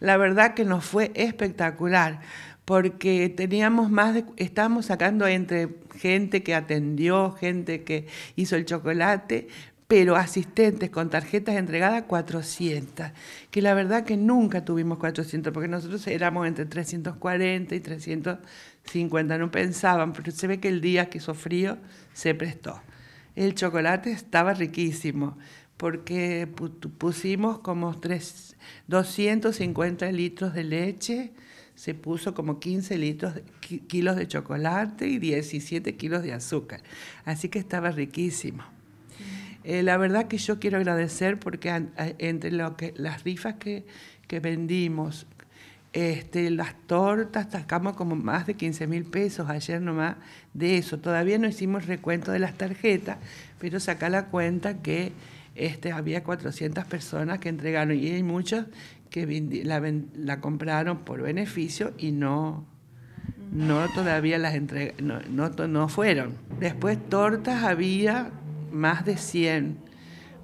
La verdad que nos fue espectacular porque teníamos más de, estábamos sacando entre gente que atendió, gente que hizo el chocolate, pero asistentes con tarjetas entregadas 400, que la verdad que nunca tuvimos 400, porque nosotros éramos entre 340 y 350, no pensaban, pero se ve que el día que hizo frío se prestó. El chocolate estaba riquísimo porque pusimos como tres, 250 litros de leche, se puso como 15 litros, kilos de chocolate y 17 kilos de azúcar. Así que estaba riquísimo. Eh, la verdad que yo quiero agradecer porque entre lo que, las rifas que, vendimos, este, las tortas, sacamos como más de 15 mil pesos ayer nomás de eso. Todavía no hicimos recuento de las tarjetas, pero saca la cuenta que este, había 400 personas que entregaron y hay muchas que la, compraron por beneficio y no, no todavía las entregaron no, fueron. Después tortas había más de 100,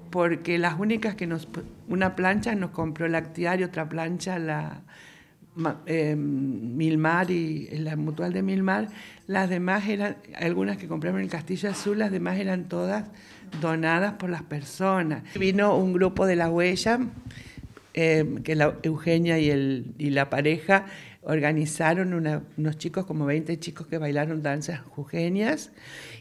porque las únicas que nos, una plancha nos compró el y otra plancha la eh, Milmar y eh, la mutual de Milmar, las demás eran, algunas que compraron en el Castillo Azul, las demás eran todas donadas por las personas. Vino un grupo de la huella, eh, que la Eugenia y, el, y la pareja organizaron unos chicos, como 20 chicos que bailaron danzas jujeñas,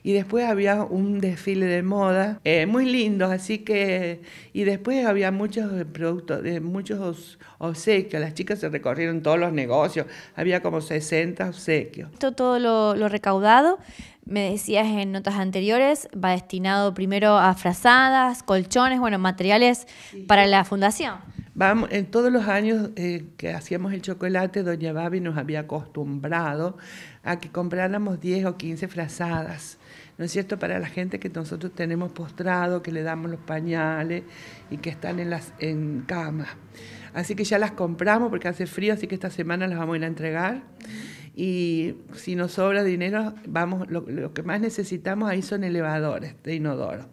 y después había un desfile de moda, eh, muy lindo, así que, y después había muchos eh, productos, de eh, muchos obsequios, las chicas se recorrieron todos los negocios, había como 60 obsequios. Esto todo lo, recaudado me decías en notas anteriores, va destinado primero a frazadas, colchones, bueno, materiales para la fundación. Vamos, en todos los años eh, que hacíamos el chocolate, doña Babi nos había acostumbrado a que compráramos 10 o 15 frazadas. ¿no es cierto? Para la gente que nosotros tenemos postrado, que le damos los pañales y que están en, las, en cama. Así que ya las compramos porque hace frío, así que esta semana las vamos a ir a entregar. Y si nos sobra dinero, vamos, lo que más necesitamos ahí son elevadores de inodoro.